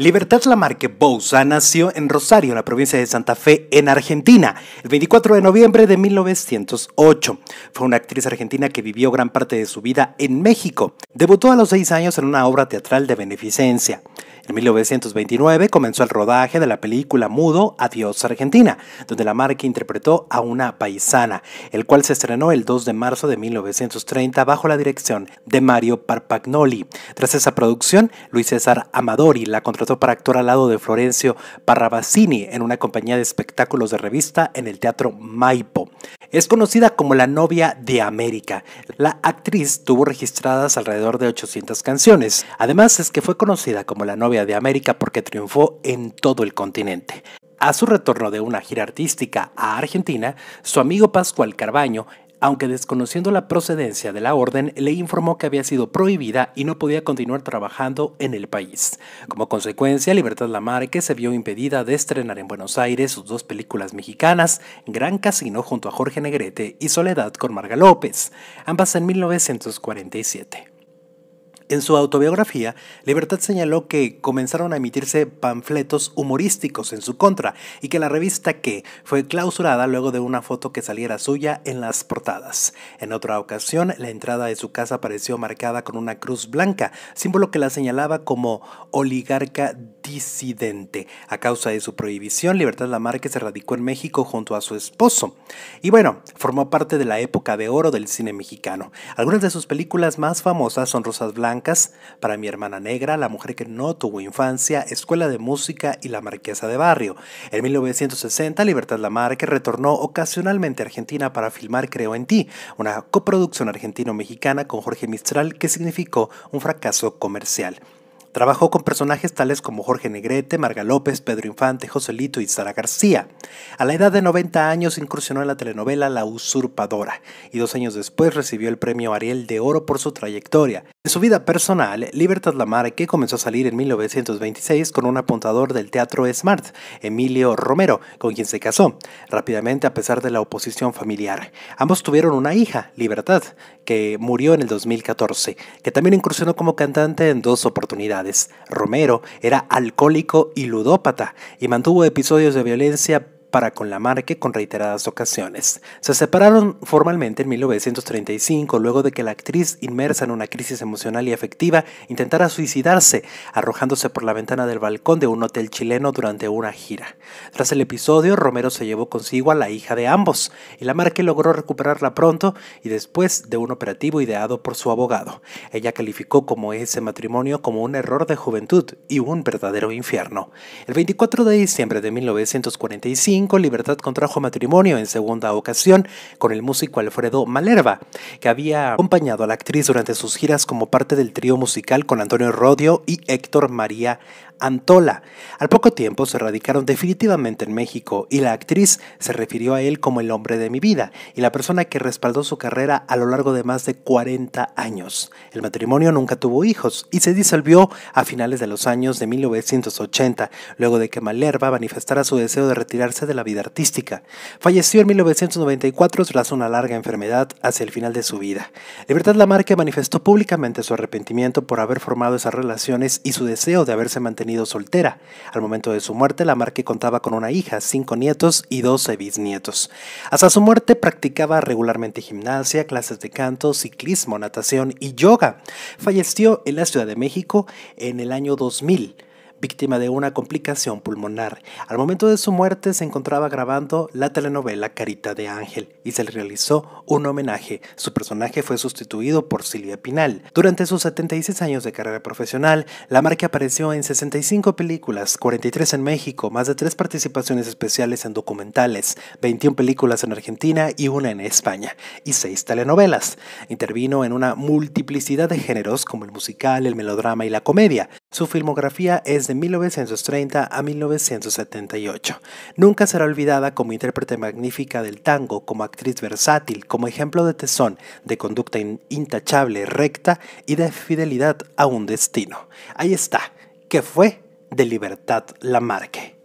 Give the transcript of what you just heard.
Libertad Lamarque Bouza nació en Rosario, en la provincia de Santa Fe, en Argentina, el 24 de noviembre de 1908. Fue una actriz argentina que vivió gran parte de su vida en México. Debutó a los seis años en una obra teatral de beneficencia. En 1929 comenzó el rodaje de la película mudo Adiós Argentina, donde la marca interpretó a una paisana, el cual se estrenó el 2 de marzo de 1930 bajo la dirección de Mario Parpagnoli. Tras esa producción, Luis César Amadori la contrató para actuar al lado de Florencio Parrabassini en una compañía de espectáculos de revista en el Teatro Maipo. Es conocida como la novia de América. La actriz tuvo registradas alrededor de 800 canciones. Además es que fue conocida como la novia de América porque triunfó en todo el continente. A su retorno de una gira artística a Argentina, su amigo Pascual Carbaño aunque desconociendo la procedencia de la orden, le informó que había sido prohibida y no podía continuar trabajando en el país. Como consecuencia, Libertad Lamarque se vio impedida de estrenar en Buenos Aires sus dos películas mexicanas, Gran Casino junto a Jorge Negrete y Soledad con Marga López, ambas en 1947. En su autobiografía, Libertad señaló que comenzaron a emitirse panfletos humorísticos en su contra y que la revista Que fue clausurada luego de una foto que saliera suya en las portadas. En otra ocasión, la entrada de su casa apareció marcada con una cruz blanca, símbolo que la señalaba como oligarca disidente. A causa de su prohibición, Libertad Lamarque se radicó en México junto a su esposo. Y bueno, formó parte de la época de oro del cine mexicano. Algunas de sus películas más famosas son Rosas Blancas, Para mi hermana negra, La mujer que no tuvo infancia, Escuela de Música y La Marquesa de Barrio. En 1960, Libertad Lamarque retornó ocasionalmente a Argentina para filmar Creo en ti, una coproducción argentino-mexicana con Jorge Mistral que significó un fracaso comercial. Trabajó con personajes tales como Jorge Negrete, Marga López, Pedro Infante, Joselito y Sara García. A la edad de 90 años incursionó en la telenovela La Usurpadora y dos años después recibió el premio Ariel de Oro por su trayectoria. En su vida personal, Libertad Lamarque comenzó a salir en 1926 con un apuntador del teatro Smart, Emilio Romero, con quien se casó, rápidamente a pesar de la oposición familiar. Ambos tuvieron una hija, Libertad, que murió en el 2014, que también incursionó como cantante en dos oportunidades. Romero era alcohólico y ludópata y mantuvo episodios de violencia para con la marque con reiteradas ocasiones. Se separaron formalmente en 1935, luego de que la actriz, inmersa en una crisis emocional y afectiva, intentara suicidarse, arrojándose por la ventana del balcón de un hotel chileno durante una gira. Tras el episodio, Romero se llevó consigo a la hija de ambos, y la marque logró recuperarla pronto y después de un operativo ideado por su abogado. Ella calificó como ese matrimonio como un error de juventud y un verdadero infierno. El 24 de diciembre de 1945, Libertad contrajo matrimonio en segunda ocasión con el músico Alfredo Malerva, que había acompañado a la actriz durante sus giras como parte del trío musical con Antonio Rodio y Héctor María Antola. Al poco tiempo se radicaron definitivamente en México y la actriz se refirió a él como el hombre de mi vida y la persona que respaldó su carrera a lo largo de más de 40 años. El matrimonio nunca tuvo hijos y se disolvió a finales de los años de 1980, luego de que Malerva manifestara su deseo de retirarse de la vida artística. Falleció en 1994 tras una larga enfermedad hacia el final de su vida. Libertad Lamarque manifestó públicamente su arrepentimiento por haber formado esas relaciones y su deseo de haberse mantenido soltera. Al momento de su muerte, Lamarque contaba con una hija, cinco nietos y doce bisnietos. Hasta su muerte practicaba regularmente gimnasia, clases de canto, ciclismo, natación y yoga. Falleció en la Ciudad de México en el año 2000 víctima de una complicación pulmonar. Al momento de su muerte se encontraba grabando la telenovela Carita de Ángel y se le realizó un homenaje. Su personaje fue sustituido por Silvia Pinal. Durante sus 76 años de carrera profesional, la marca apareció en 65 películas, 43 en México, más de 3 participaciones especiales en documentales, 21 películas en Argentina y una en España, y 6 telenovelas. Intervino en una multiplicidad de géneros como el musical, el melodrama y la comedia. Su filmografía es 1930 a 1978. Nunca será olvidada como intérprete magnífica del tango, como actriz versátil, como ejemplo de tesón, de conducta intachable, recta y de fidelidad a un destino. Ahí está, que fue de Libertad Lamarque.